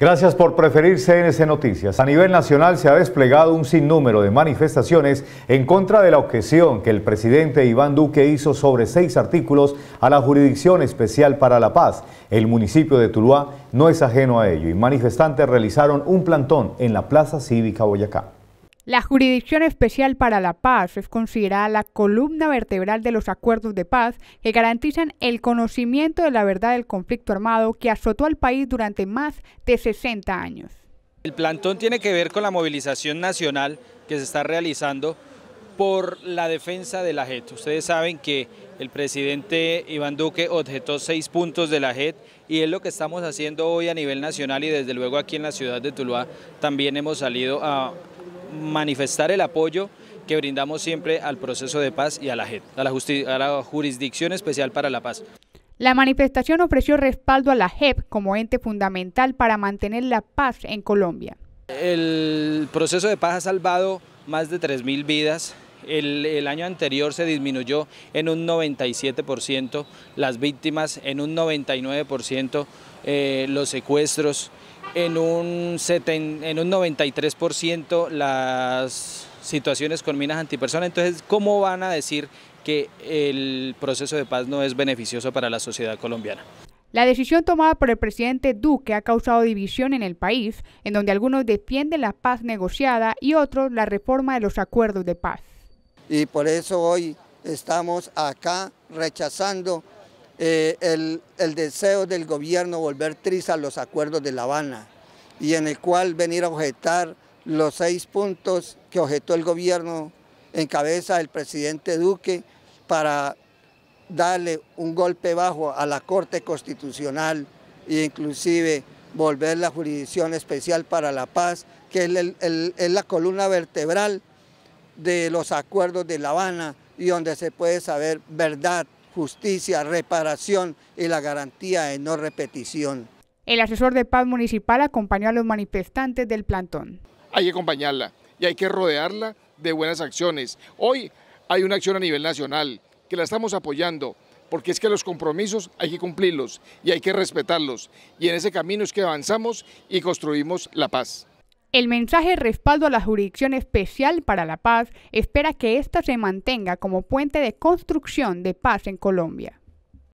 Gracias por preferir CNC Noticias. A nivel nacional se ha desplegado un sinnúmero de manifestaciones en contra de la objeción que el presidente Iván Duque hizo sobre seis artículos a la Jurisdicción Especial para la Paz. El municipio de Tuluá no es ajeno a ello y manifestantes realizaron un plantón en la Plaza Cívica Boyacá. La Jurisdicción Especial para la Paz es considerada la columna vertebral de los acuerdos de paz que garantizan el conocimiento de la verdad del conflicto armado que azotó al país durante más de 60 años. El plantón tiene que ver con la movilización nacional que se está realizando por la defensa de la JET. Ustedes saben que el presidente Iván Duque objetó seis puntos de la JET y es lo que estamos haciendo hoy a nivel nacional y desde luego aquí en la ciudad de Tuluá también hemos salido a manifestar el apoyo que brindamos siempre al proceso de paz y a la JEP, a la Jurisdicción Especial para la Paz. La manifestación ofreció respaldo a la JEP como ente fundamental para mantener la paz en Colombia. El proceso de paz ha salvado más de 3.000 vidas el, año anterior se disminuyó en un 97% las víctimas, en un 99% eh, los secuestros, en un, en un 93% las situaciones con minas antipersona. Entonces, ¿cómo van a decir que el proceso de paz no es beneficioso para la sociedad colombiana? La decisión tomada por el presidente Duque ha causado división en el país, en donde algunos defienden la paz negociada y otros la reforma de los acuerdos de paz y por eso hoy estamos acá rechazando eh, el, deseo del gobierno volver trisa a los acuerdos de La Habana y en el cual venir a objetar los seis puntos que objetó el gobierno en cabeza del presidente Duque para darle un golpe bajo a la Corte Constitucional e inclusive volver la jurisdicción especial para la paz, que es la columna vertebral de los acuerdos de La Habana y donde se puede saber verdad, justicia, reparación y la garantía de no repetición. El asesor de paz municipal acompañó a los manifestantes del plantón. Hay que acompañarla y hay que rodearla de buenas acciones. Hoy hay una acción a nivel nacional que la estamos apoyando porque es que los compromisos hay que cumplirlos y hay que respetarlos. Y en ese camino es que avanzamos y construimos la paz. El mensaje respaldo a la Jurisdicción Especial para la Paz espera que ésta se mantenga como puente de construcción de paz en Colombia.